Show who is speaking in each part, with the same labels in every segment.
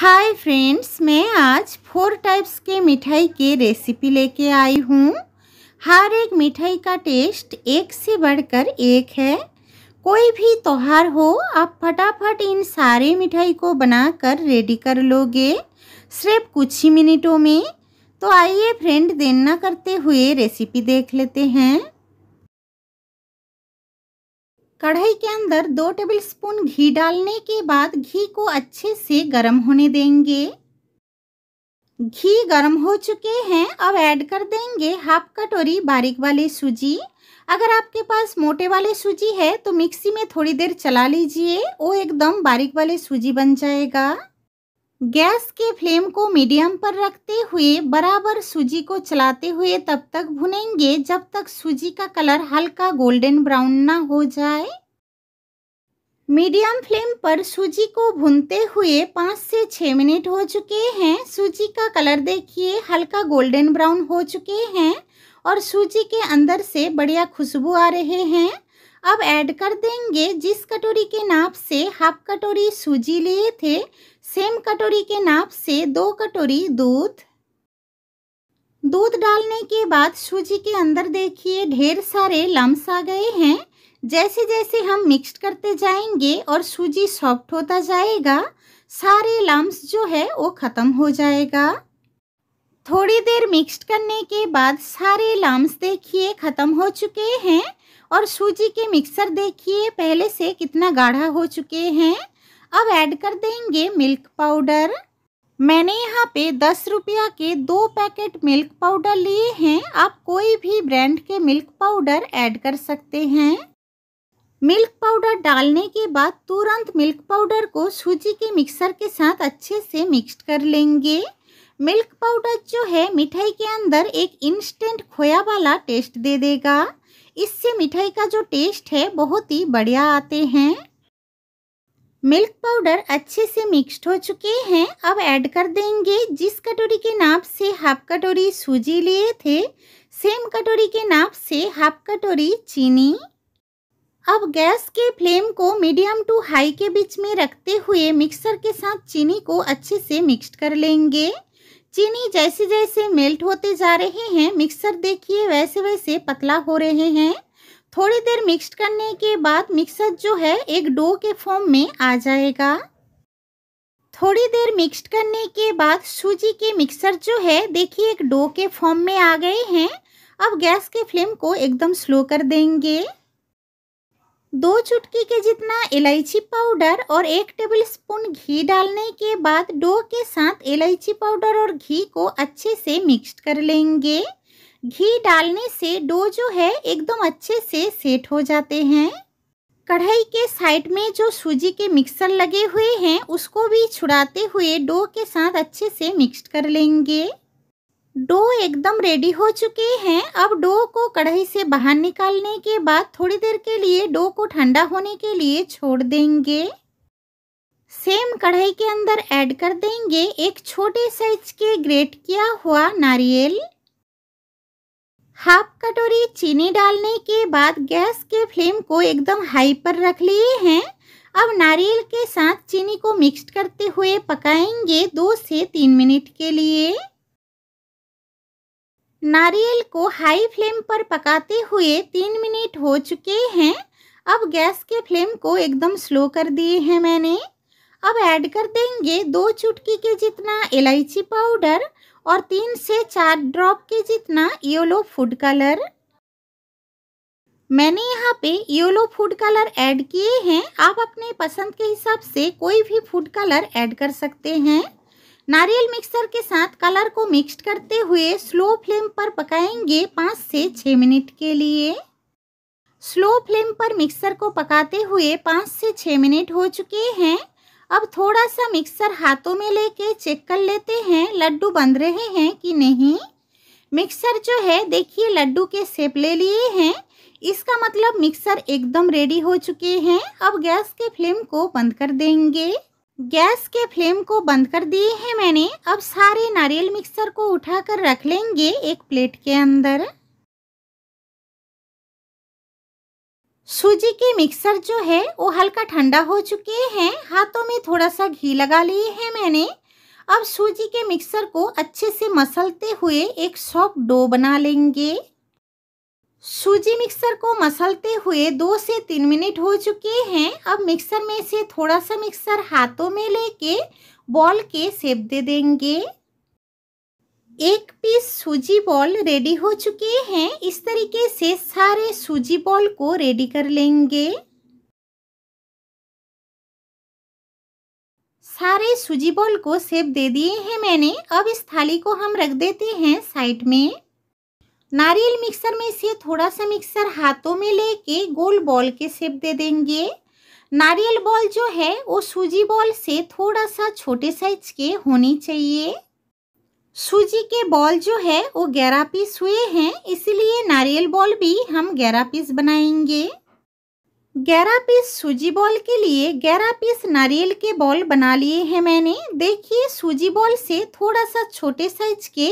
Speaker 1: hi friends मैं आज four types के मिठाई के रेसिपी लेके आई हूँ हर एक मिठाई का टेस्ट एक से बढ़कर एक है कोई भी त्यौहार हो आप फटाफट इन सारे मिठाई को बनाकर रेडी कर लोगे सिर्फ कुछ ही मिनटों में तो आइए फ्रेंड देना करते हुए रेसिपी देख लेते हैं कढ़ाई के अंदर दो टेबल स्पून घी डालने के बाद घी को अच्छे से गर्म होने देंगे घी गर्म हो चुके हैं अब ऐड कर देंगे हाफ कटोरी बारीक वाली सूजी अगर आपके पास मोटे वाले सूजी है तो मिक्सी में थोड़ी देर चला लीजिए वो एकदम बारीक वाले सूजी बन जाएगा गैस के फ्लेम को मीडियम पर रखते हुए बराबर सूजी को चलाते हुए तब तक भुनेंगे जब तक सूजी का कलर हल्का गोल्डन ब्राउन ना हो जाए मीडियम फ्लेम पर सूजी को भुनते हुए पाँच से छः मिनट हो चुके हैं सूजी का कलर देखिए हल्का गोल्डन ब्राउन हो चुके हैं और सूजी के अंदर से बढ़िया खुशबू आ रहे हैं अब ऐड कर देंगे जिस कटोरी के नाप से हाफ कटोरी सूजी लिए थे सेम कटोरी के नाप से दो कटोरी दूध दूध डालने के बाद सूजी के अंदर देखिए ढेर सारे लम्स आ गए हैं जैसे जैसे हम मिक्स करते जाएंगे और सूजी सॉफ्ट होता जाएगा सारे लम्स जो है वो ख़त्म हो जाएगा थोड़ी देर मिक्स करने के बाद सारे लम्स देखिए ख़त्म हो चुके हैं और सूजी के मिक्सर देखिए पहले से कितना गाढ़ा हो चुके हैं अब ऐड कर देंगे मिल्क पाउडर मैंने यहाँ पे दस रुपया के दो पैकेट मिल्क पाउडर लिए हैं आप कोई भी ब्रांड के मिल्क पाउडर ऐड कर सकते हैं मिल्क पाउडर डालने के बाद तुरंत मिल्क पाउडर को सूजी के मिक्सर के साथ अच्छे से मिक्स कर लेंगे मिल्क पाउडर जो है मिठाई के अंदर एक इंस्टेंट खोया वाला टेस्ट दे देगा इससे मिठाई का जो टेस्ट है बहुत ही बढ़िया आते हैं मिल्क पाउडर अच्छे से मिक्स्ड हो चुके हैं अब ऐड कर देंगे जिस कटोरी के नाप से हाफ कटोरी सूजी लिए थे सेम कटोरी के नाप से हाफ कटोरी चीनी अब गैस के फ्लेम को मीडियम टू हाई के बीच में रखते हुए मिक्सर के साथ चीनी को अच्छे से मिक्स कर लेंगे चीनी जैसे जैसे मेल्ट होते जा रहे हैं मिक्सर देखिए वैसे वैसे पतला हो रहे हैं थोड़ी देर मिक्स करने के बाद मिक्सर जो है एक डो के फॉर्म में आ जाएगा थोड़ी देर मिक्स करने के बाद सूजी के मिक्सर जो है देखिए एक डो के फॉर्म में आ गए हैं अब गैस के फ्लेम को एकदम स्लो कर देंगे दो चुटकी के जितना इलायची पाउडर और एक टेबल स्पून घी डालने के बाद डो के साथ इलायची पाउडर और घी को अच्छे से मिक्स कर लेंगे घी डालने से डो जो है एकदम अच्छे से सेट हो जाते हैं कढ़ाई के साइड में जो सूजी के मिक्सर लगे हुए हैं उसको भी छुड़ाते हुए डो के साथ अच्छे से मिक्स कर लेंगे डो एकदम रेडी हो चुके हैं अब डो को कढ़ाई से बाहर निकालने के बाद थोड़ी देर के लिए डो को ठंडा होने के लिए छोड़ देंगे सेम कढ़ाई के अंदर ऐड कर देंगे एक छोटे साइज के ग्रेट किया हुआ नारियल हाफ कटोरी चीनी डालने के बाद गैस के फ्लेम को एकदम हाई पर रख लिए हैं अब नारियल के साथ चीनी को मिक्स करते हुए पकाएंगे दो से तीन मिनट के लिए नारियल को हाई फ्लेम पर पकाते हुए तीन मिनट हो चुके हैं अब गैस के फ्लेम को एकदम स्लो कर दिए हैं मैंने अब ऐड कर देंगे दो चुटकी के जितना इलायची पाउडर और तीन से चार ड्रॉप के जितना येलो फूड कलर मैंने यहाँ पे येलो फूड कलर ऐड किए हैं आप अपने पसंद के हिसाब से कोई भी फूड कलर ऐड कर सकते हैं नारियल मिक्सर के साथ कलर को मिक्स करते हुए स्लो फ्लेम पर पकाएंगे पाँच से छः मिनट के लिए स्लो फ्लेम पर मिक्सर को पकाते हुए पाँच से छः मिनट हो चुके हैं अब थोड़ा सा मिक्सर हाथों में लेके चेक कर लेते हैं लड्डू बन रहे हैं कि नहीं मिक्सर जो है देखिए लड्डू के सेप ले लिए हैं इसका मतलब मिक्सर एकदम रेडी हो चुके हैं अब गैस के फ्लेम को बंद कर देंगे गैस के फ्लेम को बंद कर दिए हैं मैंने अब सारे नारियल मिक्सर को उठाकर रख लेंगे एक प्लेट के अंदर सूजी के मिक्सर जो है वो हल्का ठंडा हो चुके हैं हाथों में थोड़ा सा घी लगा लिए हैं मैंने अब सूजी के मिक्सर को अच्छे से मसलते हुए एक सॉफ्ट डो बना लेंगे सूजी मिक्सर को मसलते हुए दो से तीन मिनट हो चुके हैं अब मिक्सर में से थोड़ा सा मिक्सर हाथों में लेके बॉल के सेप दे देंगे एक पीस सूजी बॉल रेडी हो चुके हैं इस तरीके से सारे सूजी बॉल को रेडी कर लेंगे सारे सूजी बॉल को सेप दे दिए हैं मैंने अब इस थाली को हम रख देते हैं साइड में नारियल मिक्सर में से थोड़ा सा मिक्सर हाथों में लेके गोल बॉल के सेप दे देंगे नारियल बॉल जो है वो सूजी बॉल से थोड़ा सा छोटे साइज के होने चाहिए सूजी के बॉल जो है वो ग्यारह पीस हुए हैं इसलिए नारियल बॉल भी हम ग्यारह पीस बनाएंगे ग्यारह पीस सूजी बॉल के लिए ग्यारह पीस नारियल के बॉल बना लिए हैं मैंने देखिए सूजी बॉल से थोड़ा सा छोटे साइज के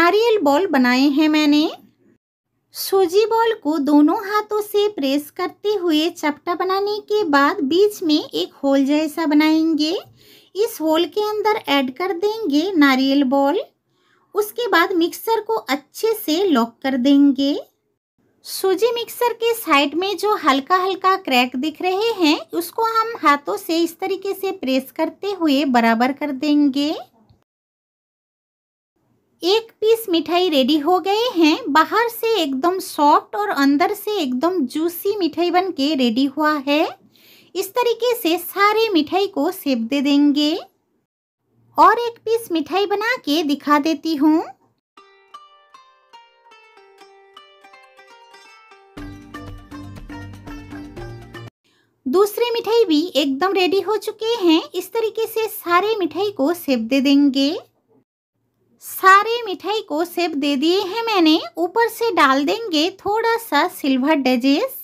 Speaker 1: नारियल बॉल बनाए हैं मैंने सूजी बॉल को दोनों हाथों से प्रेस करते हुए चपटा बनाने के बाद बीच में एक होल जैसा बनाएंगे इस होल के अंदर ऐड कर देंगे नारियल बॉल उसके बाद मिक्सर को अच्छे से लॉक कर देंगे सूजी मिक्सर के साइड में जो हल्का हल्का क्रैक दिख रहे हैं उसको हम हाथों से इस तरीके से प्रेस करते हुए बराबर कर देंगे एक पीस मिठाई रेडी हो गए हैं बाहर से एकदम सॉफ्ट और अंदर से एकदम जूसी मिठाई बन के रेडी हुआ है इस तरीके से सारे मिठाई को सेब दे देंगे और एक पीस मिठाई बना के दिखा देती हूँ दूसरी मिठाई भी एकदम रेडी हो चुके हैं इस तरीके से सारे मिठाई को सेब दे देंगे सारे मिठाई को सेब दे दिए हैं मैंने ऊपर से डाल देंगे थोड़ा सा सिल्वर डजेस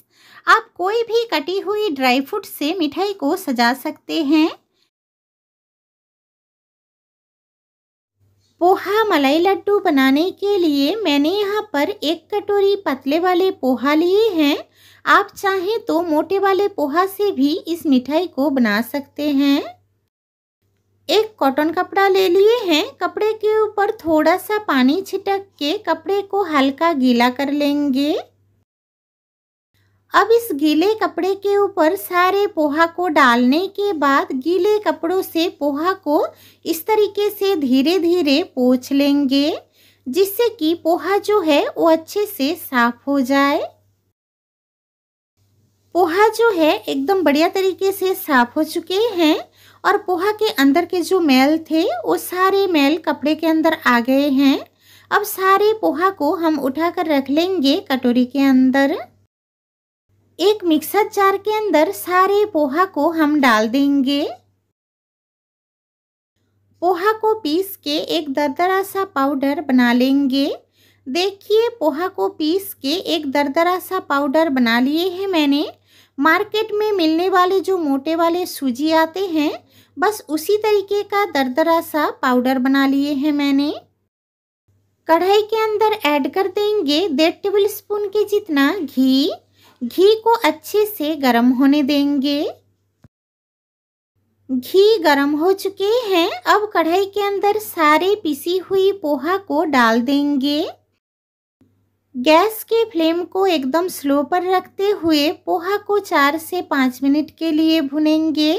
Speaker 1: आप कोई भी कटी हुई ड्राई फ्रूट से मिठाई को सजा सकते हैं पोहा मलाई लड्डू बनाने के लिए मैंने यहाँ पर एक कटोरी पतले वाले पोहा लिए हैं आप चाहें तो मोटे वाले पोहा से भी इस मिठाई को बना सकते हैं एक कॉटन कपड़ा ले लिए हैं कपड़े के ऊपर थोड़ा सा पानी छिटक के कपड़े को हल्का गीला कर लेंगे अब इस गीले कपड़े के ऊपर सारे पोहा को डालने के बाद गीले कपड़ों से पोहा को इस तरीके से धीरे धीरे पोछ लेंगे जिससे कि पोहा जो है वो अच्छे से साफ हो जाए पोहा जो है एकदम बढ़िया तरीके से साफ हो चुके हैं और पोहा के अंदर के जो मैल थे वो सारे मैल कपड़े के अंदर आ गए हैं अब सारे पोहा को हम उठा कर रख लेंगे कटोरी के अंदर एक मिक्सर जार के अंदर सारे पोहा को हम डाल देंगे पोहा को पीस के एक दरदरा सा पाउडर बना लेंगे देखिए पोहा को पीस के एक दरदरा सा पाउडर बना लिए हैं मैंने मार्केट में मिलने वाले जो मोटे वाले सूजी आते हैं बस उसी तरीके का दरदरा सा पाउडर बना लिए हैं मैंने कढ़ाई के अंदर ऐड कर देंगे डेढ़ टेबल स्पून के जितना घी घी को अच्छे से गर्म होने देंगे घी गर्म हो चुके हैं अब कढ़ाई के अंदर सारे पिसी हुई पोहा को डाल देंगे गैस के फ्लेम को एकदम स्लो पर रखते हुए पोहा को चार से पाँच मिनट के लिए भुनेंगे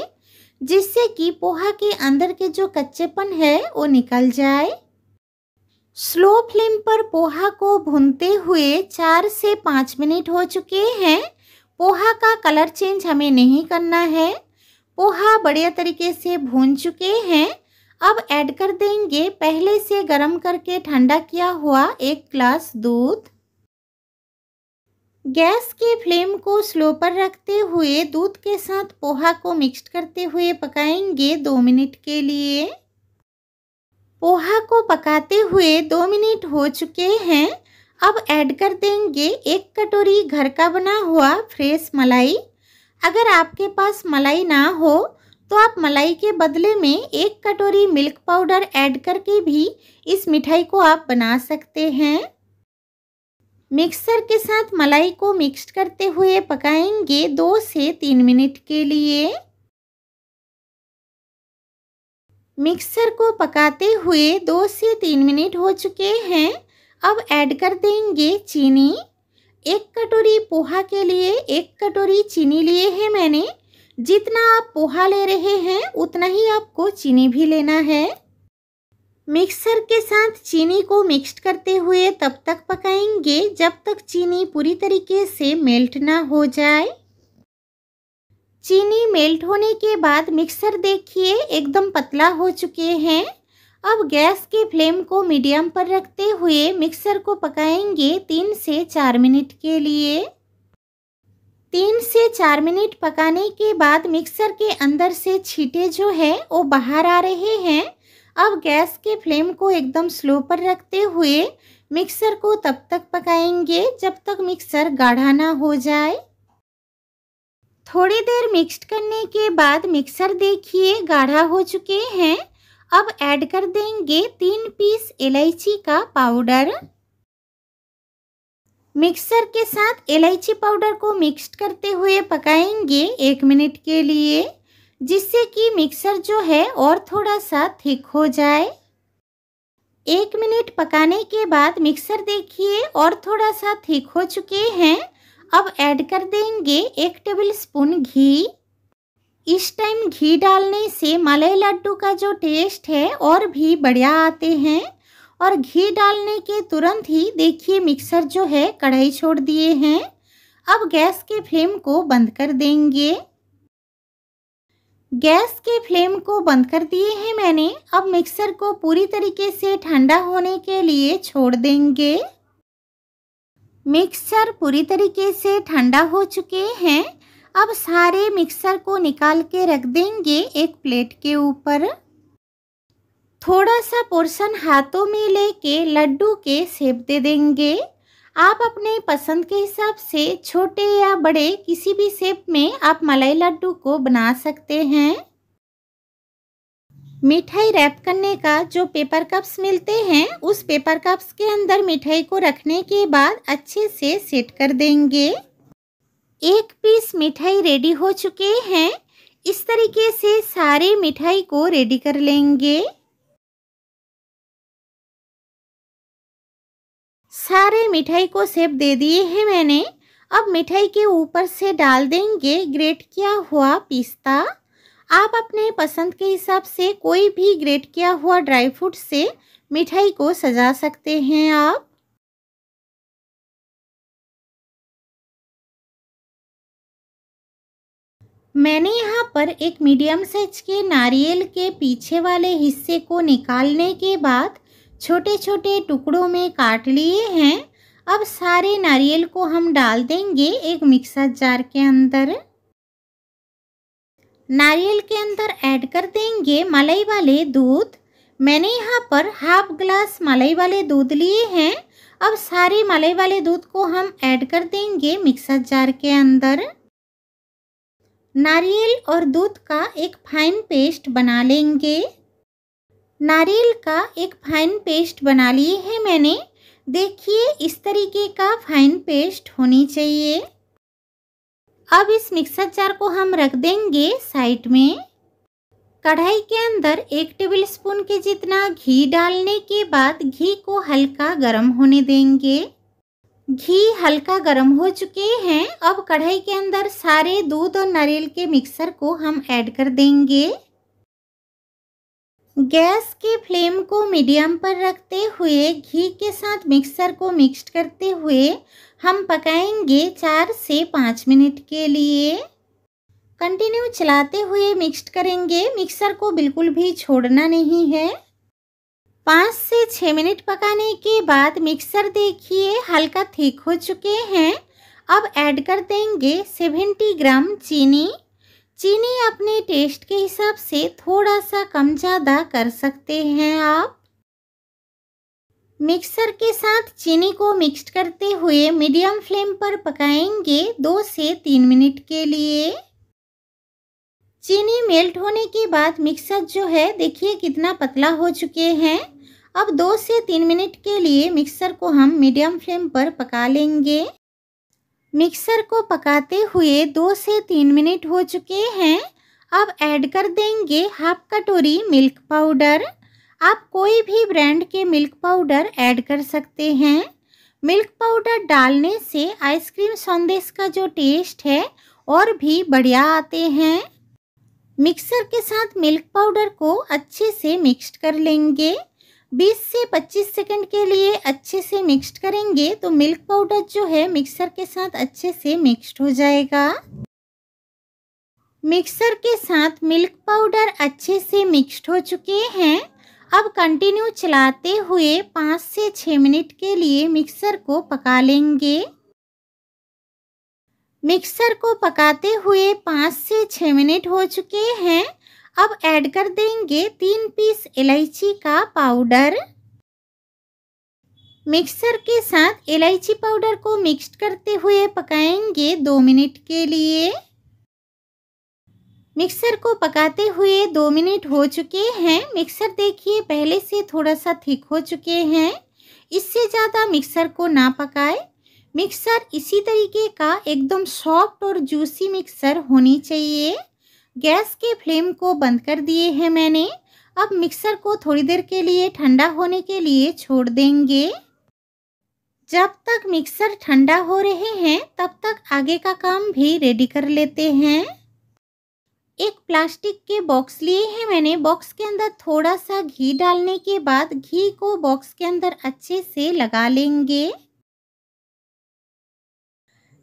Speaker 1: जिससे कि पोहा के अंदर के जो कच्चेपन है वो निकल जाए स्लो फ्लेम पर पोहा को भूनते हुए चार से पाँच मिनट हो चुके हैं पोहा का कलर चेंज हमें नहीं करना है पोहा बढ़िया तरीके से भून चुके हैं अब ऐड कर देंगे पहले से गरम करके ठंडा किया हुआ एक ग्लास दूध गैस के फ्लेम को स्लो पर रखते हुए दूध के साथ पोहा को मिक्स करते हुए पकाएंगे दो मिनट के लिए पोहा को पकाते हुए दो मिनट हो चुके हैं अब ऐड कर देंगे एक कटोरी घर का बना हुआ फ्रेश मलाई अगर आपके पास मलाई ना हो तो आप मलाई के बदले में एक कटोरी मिल्क पाउडर ऐड करके भी इस मिठाई को आप बना सकते हैं मिक्सर के साथ मलाई को मिक्स करते हुए पकाएंगे दो से तीन मिनट के लिए मिक्सर को पकाते हुए दो से तीन मिनट हो चुके हैं अब ऐड कर देंगे चीनी एक कटोरी पोहा के लिए एक कटोरी चीनी लिए है मैंने जितना आप पोहा ले रहे हैं उतना ही आपको चीनी भी लेना है मिक्सर के साथ चीनी को मिक्स करते हुए तब तक पकाएंगे जब तक चीनी पूरी तरीके से मेल्ट ना हो जाए चीनी मेल्ट होने के बाद मिक्सर देखिए एकदम पतला हो चुके हैं अब गैस के फ्लेम को मीडियम पर रखते हुए मिक्सर को पकाएंगे तीन से चार मिनट के लिए तीन से चार मिनट पकाने के बाद मिक्सर के अंदर से छीटे जो है वो बाहर आ रहे हैं अब गैस के फ्लेम को एकदम स्लो पर रखते हुए मिक्सर को तब तक पकाएंगे जब तक मिक्सर गाढ़ा ना हो जाए थोड़ी देर मिक्सड करने के बाद मिक्सर देखिए गाढ़ा हो चुके हैं अब ऐड कर देंगे तीन पीस इलायची का पाउडर मिक्सर के साथ इलायची पाउडर को मिक्स करते हुए पकाएंगे एक मिनट के लिए जिससे कि मिक्सर जो है और थोड़ा सा थिक हो जाए एक मिनट पकाने के बाद मिक्सर देखिए और थोड़ा सा थिक हो चुके हैं अब ऐड कर देंगे एक टेबल स्पून घी इस टाइम घी डालने से मलाई लड्डू का जो टेस्ट है और भी बढ़िया आते हैं और घी डालने के तुरंत ही देखिए मिक्सर जो है कढ़ाई छोड़ दिए हैं अब गैस के फ्लेम को बंद कर देंगे गैस के फ्लेम को बंद कर दिए हैं मैंने अब मिक्सर को पूरी तरीके से ठंडा होने के लिए छोड़ देंगे मिक्सर पूरी तरीके से ठंडा हो चुके हैं अब सारे मिक्सर को निकाल के रख देंगे एक प्लेट के ऊपर थोड़ा सा पोर्शन हाथों में लेके लड्डू के सेप दे देंगे आप अपने पसंद के हिसाब से छोटे या बड़े किसी भी सेप में आप मलाई लड्डू को बना सकते हैं मिठाई रैप करने का जो पेपर कप्स मिलते हैं उस पेपर कप्स के अंदर मिठाई को रखने के बाद अच्छे से सेट कर देंगे एक पीस मिठाई रेडी हो चुके हैं इस तरीके से सारे मिठाई को रेडी कर लेंगे सारे मिठाई को सेप दे दिए हैं मैंने अब मिठाई के ऊपर से डाल देंगे ग्रेट किया हुआ पिस्ता आप अपने पसंद के हिसाब से कोई भी ग्रेट किया हुआ ड्राई फ्रूट से मिठाई को सजा सकते हैं आप मैंने यहाँ पर एक मीडियम साइज के नारियल के पीछे वाले हिस्से को निकालने के बाद छोटे छोटे टुकड़ों में काट लिए हैं अब सारे नारियल को हम डाल देंगे एक मिक्सर जार के अंदर नारियल के अंदर ऐड कर देंगे मलाई वाले दूध मैंने यहाँ पर हाफ ग्लास मलाई वाले दूध लिए हैं अब सारे मलाई वाले दूध को हम ऐड कर देंगे मिक्सर जार के अंदर नारियल और दूध का एक फाइन पेस्ट बना लेंगे नारियल का एक फाइन पेस्ट बना लिए है मैंने देखिए इस तरीके का फाइन पेस्ट होनी चाहिए अब इस मिक्सर जार को हम रख देंगे साइड में कढ़ाई के अंदर एक टेबल स्पून के जितना घी डालने के बाद घी को हल्का गर्म होने देंगे घी हल्का गर्म हो चुके हैं अब कढ़ाई के अंदर सारे दूध और नारियल के मिक्सर को हम ऐड कर देंगे गैस के फ्लेम को मीडियम पर रखते हुए घी के साथ मिक्सर को मिक्स करते हुए हम पकाएंगे चार से पाँच मिनट के लिए कंटिन्यू चलाते हुए मिक्स करेंगे मिक्सर को बिल्कुल भी छोड़ना नहीं है पाँच से छः मिनट पकाने के बाद मिक्सर देखिए हल्का ठीक हो चुके हैं अब ऐड कर देंगे सेवेंटी ग्राम चीनी चीनी अपने टेस्ट के हिसाब से थोड़ा सा कम ज़्यादा कर सकते हैं आप मिक्सर के साथ चीनी को मिक्स करते हुए मीडियम फ्लेम पर पकाएंगे दो से तीन मिनट के लिए चीनी मेल्ट होने के बाद मिक्सर जो है देखिए कितना पतला हो चुके हैं अब दो से तीन मिनट के लिए मिक्सर को हम मीडियम फ्लेम पर पका लेंगे मिक्सर को पकाते हुए दो से तीन मिनट हो चुके हैं अब ऐड कर देंगे हाफ कटोरी मिल्क पाउडर आप कोई भी ब्रांड के मिल्क पाउडर ऐड कर सकते हैं मिल्क पाउडर डालने से आइसक्रीम संदेश का जो टेस्ट है और भी बढ़िया आते हैं मिक्सर के साथ मिल्क पाउडर को अच्छे से मिक्स कर लेंगे 20 से 25 सेकंड के लिए अच्छे से मिक्सड करेंगे तो मिल्क पाउडर जो है मिक्सर के साथ अच्छे से मिक्सड हो जाएगा मिक्सर के साथ मिल्क पाउडर अच्छे से मिक्सड हो चुके हैं अब कंटिन्यू चलाते हुए पाँच से छ मिनट के लिए मिक्सर को पका लेंगे मिक्सर को पकाते हुए पाँच से छ मिनट हो चुके हैं अब ऐड कर देंगे तीन पीस इलायची का पाउडर मिक्सर के साथ इलायची पाउडर को मिक्स करते हुए पकाएंगे दो मिनट के लिए मिक्सर को पकाते हुए दो मिनट हो चुके हैं मिक्सर देखिए पहले से थोड़ा सा थिक हो चुके हैं इससे ज़्यादा मिक्सर को ना पकाए मिक्सर इसी तरीके का एकदम सॉफ्ट और जूसी मिक्सर होनी चाहिए गैस के फ्लेम को बंद कर दिए हैं मैंने अब मिक्सर को थोड़ी देर के लिए ठंडा होने के लिए छोड़ देंगे जब तक मिक्सर ठंडा हो रहे हैं तब तक आगे का काम भी रेडी कर लेते हैं एक प्लास्टिक के बॉक्स लिए हैं मैंने बॉक्स के अंदर थोड़ा सा घी डालने के बाद घी को बॉक्स के अंदर अच्छे से लगा लेंगे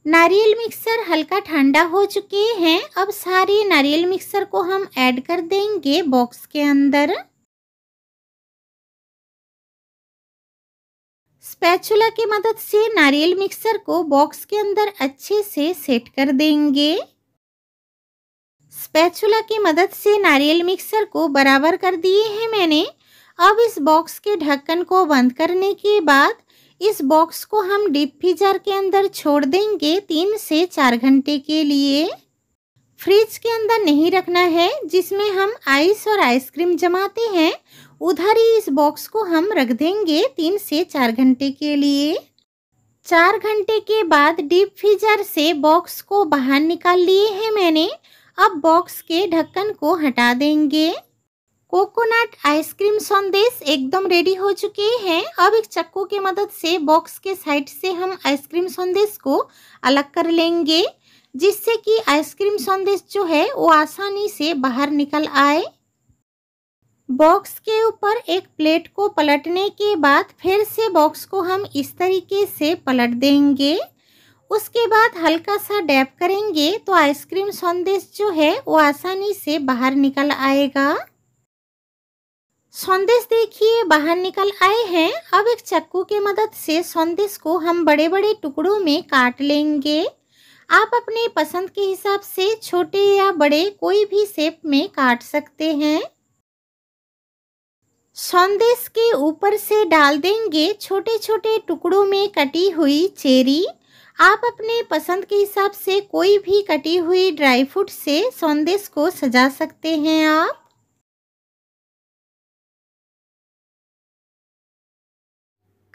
Speaker 1: नारियल मिक्सर हल्का ठंडा हो चुके हैं अब सारे नारियल मिक्सर को हम ऐड कर देंगे बॉक्स के अंदर स्पैचुला की मदद से नारियल मिक्सर को बॉक्स के अंदर अच्छे से सेट कर देंगे स्पैचुला की मदद से नारियल मिक्सर को बराबर कर दिए हैं मैंने अब इस बॉक्स के ढक्कन को बंद करने के बाद इस बॉक्स को हम डीप फ्रीजर के अंदर छोड़ देंगे तीन से चार घंटे के लिए फ्रिज के अंदर नहीं रखना है जिसमें हम आइस और आइसक्रीम जमाते हैं उधर ही इस बॉक्स को हम रख देंगे तीन से चार घंटे के लिए चार घंटे के बाद डीप फ्रीजर से बॉक्स को बाहर निकाल लिए हैं मैंने अब बॉक्स के ढक्कन को हटा देंगे कोकोनट आइसक्रीम संदेश एकदम रेडी हो चुके हैं अब एक चक्कू की मदद से बॉक्स के साइड से हम आइसक्रीम संदेश को अलग कर लेंगे जिससे कि आइसक्रीम संदेश जो है वो आसानी से बाहर निकल आए बॉक्स के ऊपर एक प्लेट को पलटने के बाद फिर से बॉक्स को हम इस तरीके से पलट देंगे उसके बाद हल्का सा डैप करेंगे तो आइसक्रीम संदेश जो है वो आसानी से बाहर निकल आएगा संदेश देखिए बाहर निकल आए हैं अब एक चक्कू के मदद से संदेश को हम बड़े बड़े टुकड़ों में काट लेंगे आप अपने पसंद के हिसाब से छोटे या बड़े कोई भी शेप में काट सकते हैं संदेश के ऊपर से डाल देंगे छोटे छोटे टुकड़ों में कटी हुई चेरी आप अपने पसंद के हिसाब से कोई भी कटी हुई ड्राई फ्रूट से संदेश को सजा सकते हैं आप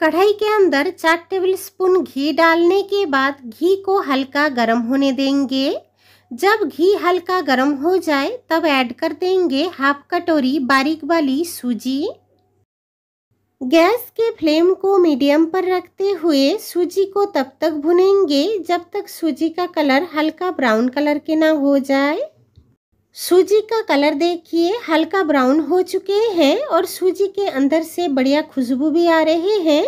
Speaker 1: कढ़ाई के अंदर चार टेबल स्पून घी डालने के बाद घी को हल्का गर्म होने देंगे जब घी हल्का गर्म हो जाए तब ऐड कर देंगे हाफ कटोरी बारीक वाली सूजी गैस के फ्लेम को मीडियम पर रखते हुए सूजी को तब तक भुनेंगे जब तक सूजी का कलर हल्का ब्राउन कलर के ना हो जाए सूजी का कलर देखिए हल्का ब्राउन हो चुके हैं और सूजी के अंदर से बढ़िया खुशबू भी आ रहे हैं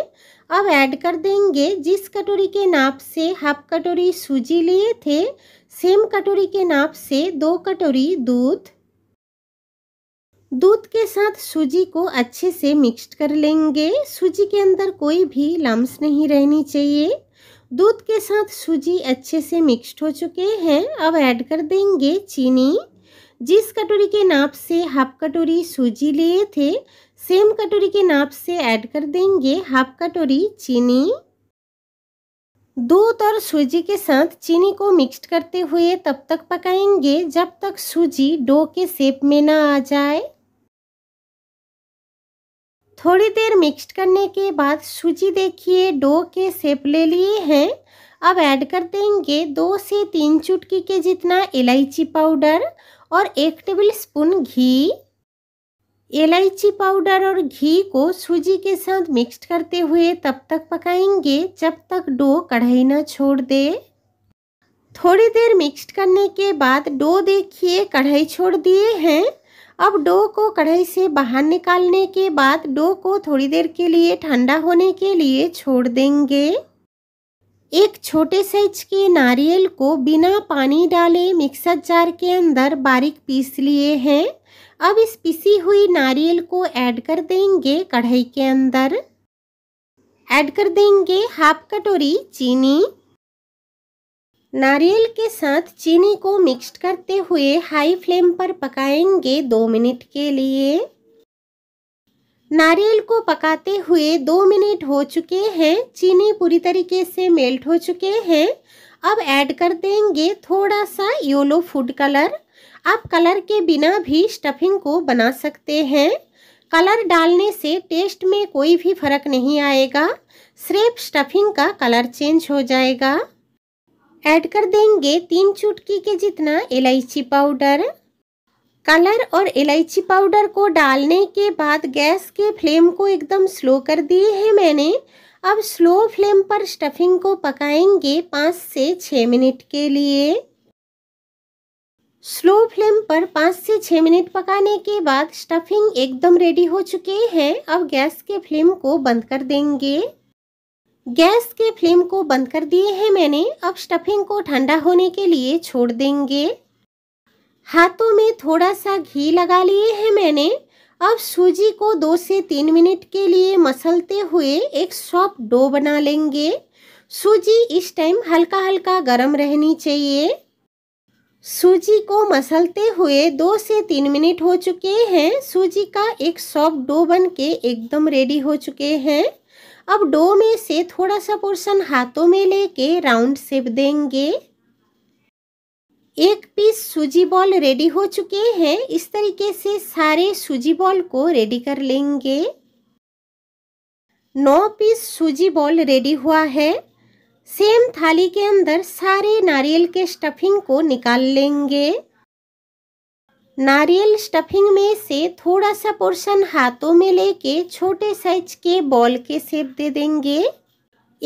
Speaker 1: अब ऐड कर देंगे जिस कटोरी के नाप से हाफ कटोरी सूजी लिए थे सेम कटोरी के नाप से दो कटोरी दूध दूध के साथ सूजी को अच्छे से मिक्स कर लेंगे सूजी के अंदर कोई भी लम्स नहीं रहनी चाहिए दूध के साथ सूजी अच्छे से मिक्स हो चुके हैं अब ऐड कर देंगे चीनी जिस कटोरी के नाप से हाफ कटोरी सूजी लिए थे सेम कटोरी के नाप से ऐड कर देंगे हाफ कटोरी चीनी दूध और सूजी के साथ चीनी को मिक्स करते हुए तब तक पकाएंगे जब तक सूजी डो के सेप में ना आ जाए थोड़ी देर मिक्स करने के बाद सूजी देखिए डो के सेप ले लिए हैं अब ऐड कर देंगे दो से तीन चुटकी के जितना इलायची पाउडर और एक टेबल स्पून घी इलायची पाउडर और घी को सूजी के साथ मिक्स करते हुए तब तक पकाएंगे जब तक डो कढ़ाई ना छोड़ दे थोड़ी देर मिक्स करने के बाद डो देखिए कढ़ाई छोड़ दिए हैं अब डो को कढ़ाई से बाहर निकालने के बाद डो को थोड़ी देर के लिए ठंडा होने के लिए छोड़ देंगे एक छोटे साइज के नारियल को बिना पानी डाले मिक्सर जार के अंदर बारीक पीस लिए हैं अब इस पिसी हुई नारियल को ऐड कर देंगे कढ़ाई के अंदर ऐड कर देंगे हाफ कटोरी चीनी नारियल के साथ चीनी को मिक्स करते हुए हाई फ्लेम पर पकाएंगे दो मिनट के लिए नारियल को पकाते हुए दो मिनट हो चुके हैं चीनी पूरी तरीके से मेल्ट हो चुके हैं अब ऐड कर देंगे थोड़ा सा योलो फूड कलर आप कलर के बिना भी स्टफिंग को बना सकते हैं कलर डालने से टेस्ट में कोई भी फर्क नहीं आएगा सिर्फ स्टफिंग का कलर चेंज हो जाएगा ऐड कर देंगे तीन चुटकी के जितना इलायची पाउडर कलर और इलायची पाउडर को डालने के बाद गैस के फ्लेम को एकदम स्लो कर दिए हैं मैंने अब स्लो फ्लेम पर स्टफिंग को पकाएंगे पाँच से छः मिनट के लिए स्लो फ्लेम पर पाँच से छः मिनट पकाने के बाद स्टफिंग एकदम रेडी हो चुके हैं अब गैस के फ्लेम को बंद कर देंगे गैस के फ्लेम को बंद कर दिए हैं मैंने अब स्टफिंग को ठंडा होने के लिए छोड़ देंगे हाथों में थोड़ा सा घी लगा लिए हैं मैंने अब सूजी को दो से तीन मिनट के लिए मसलते हुए एक सॉफ्ट डो बना लेंगे सूजी इस टाइम हल्का हल्का गर्म रहनी चाहिए सूजी को मसलते हुए दो से तीन मिनट हो चुके हैं सूजी का एक सॉफ्ट डो बन के एकदम रेडी हो चुके हैं अब डो में से थोड़ा सा पोर्शन हाथों में लेके राउंड शेप देंगे एक पीस सूजी बॉल रेडी हो चुके हैं इस तरीके से सारे सूजी बॉल को रेडी कर लेंगे नौ पीस सूजी बॉल रेडी हुआ है सेम थाली के अंदर सारे नारियल के स्टफिंग को निकाल लेंगे नारियल स्टफिंग में से थोड़ा सा पोर्शन हाथों में लेके छोटे साइज के बॉल के सेप दे देंगे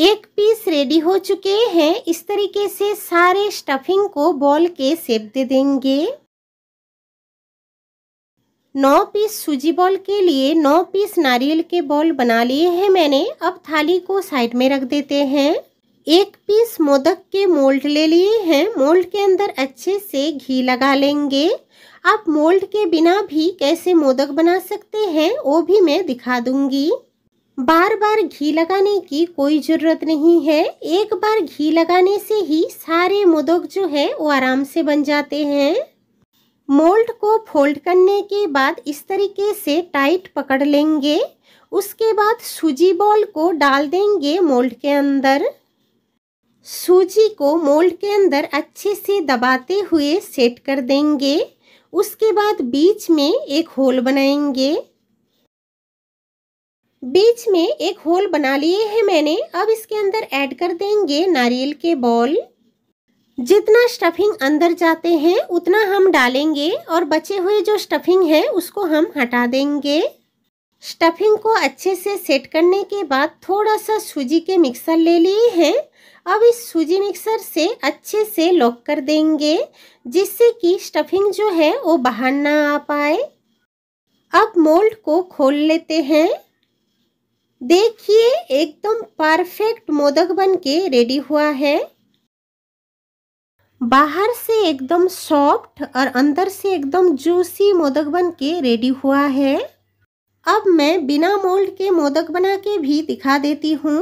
Speaker 1: एक पीस रेडी हो चुके हैं इस तरीके से सारे स्टफिंग को बॉल के सेप दे देंगे नौ पीस सूजी बॉल के लिए नौ पीस नारियल के बॉल बना लिए हैं मैंने अब थाली को साइड में रख देते हैं एक पीस मोदक के मोल्ड ले लिए हैं मोल्ड के अंदर अच्छे से घी लगा लेंगे आप मोल्ड के बिना भी कैसे मोदक बना सकते हैं वो भी मैं दिखा दूंगी बार बार घी लगाने की कोई ज़रूरत नहीं है एक बार घी लगाने से ही सारे मोदक जो है वो आराम से बन जाते हैं मोल्ड को फोल्ड करने के बाद इस तरीके से टाइट पकड़ लेंगे उसके बाद सूजी बॉल को डाल देंगे मोल्ड के अंदर सूजी को मोल्ड के अंदर अच्छे से दबाते हुए सेट कर देंगे उसके बाद बीच में एक होल बनाएंगे बीच में एक होल बना लिए हैं मैंने अब इसके अंदर ऐड कर देंगे नारियल के बॉल जितना स्टफिंग अंदर जाते हैं उतना हम डालेंगे और बचे हुए जो स्टफिंग है उसको हम हटा देंगे स्टफिंग को अच्छे से सेट करने के बाद थोड़ा सा सूजी के मिक्सर ले लिए हैं अब इस सूजी मिक्सर से अच्छे से लॉक कर देंगे जिससे कि स्टफिंग जो है वो बाहर ना आ पाए अब मोल्ड को खोल लेते हैं देखिए एकदम परफेक्ट मोदक बन के रेडी हुआ है बाहर से एकदम सॉफ्ट और अंदर से एकदम जूसी मोदक बन के रेडी हुआ है अब मैं बिना मोल्ड के मोदक बना के भी दिखा देती हूँ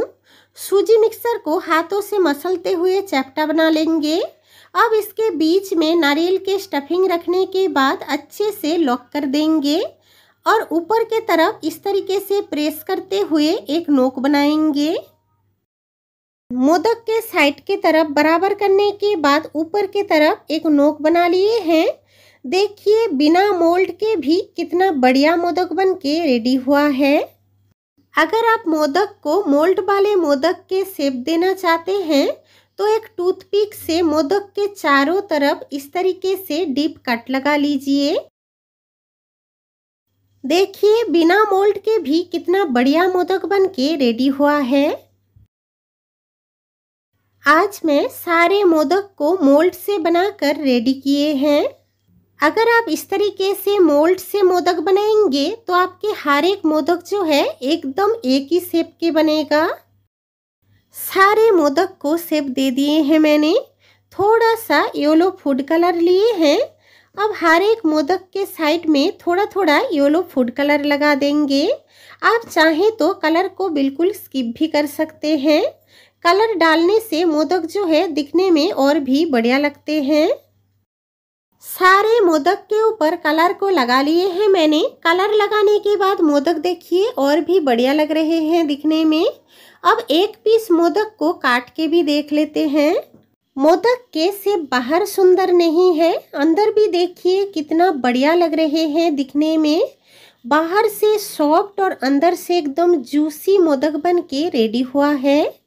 Speaker 1: सूजी मिक्सर को हाथों से मसलते हुए चैप्टा बना लेंगे अब इसके बीच में नारियल के स्टफिंग रखने के बाद अच्छे से लॉक कर देंगे और ऊपर के तरफ इस तरीके से प्रेस करते हुए एक नोक बनाएंगे मोदक के साइड के तरफ बराबर करने के बाद ऊपर के तरफ एक नोक बना लिए हैं देखिए बिना मोल्ड के भी कितना बढ़िया मोदक बन के रेडी हुआ है अगर आप मोदक को मोल्ड वाले मोदक के सेप देना चाहते हैं तो एक टूथपिक से मोदक के चारों तरफ इस तरीके से डीप कट लगा लीजिए देखिए बिना मोल्ड के भी कितना बढ़िया मोदक बन के रेडी हुआ है आज मैं सारे मोदक को मोल्ड से बनाकर रेडी किए हैं अगर आप इस तरीके से मोल्ड से मोदक बनाएंगे तो आपके हर एक मोदक जो है एकदम एक ही शेप के बनेगा सारे मोदक को शेप दे दिए हैं मैंने थोड़ा सा येलो फूड कलर लिए हैं अब हर एक मोदक के साइड में थोड़ा थोड़ा येलो फूड कलर लगा देंगे आप चाहें तो कलर को बिल्कुल स्किप भी कर सकते हैं कलर डालने से मोदक जो है दिखने में और भी बढ़िया लगते हैं सारे मोदक के ऊपर कलर को लगा लिए हैं मैंने कलर लगाने के बाद मोदक देखिए और भी बढ़िया लग रहे हैं दिखने में अब एक पीस मोदक को काट के भी देख लेते हैं मोदक के से बाहर सुंदर नहीं है अंदर भी देखिए कितना बढ़िया लग रहे हैं दिखने में बाहर से सॉफ्ट और अंदर से एकदम जूसी मोदक बन के रेडी हुआ है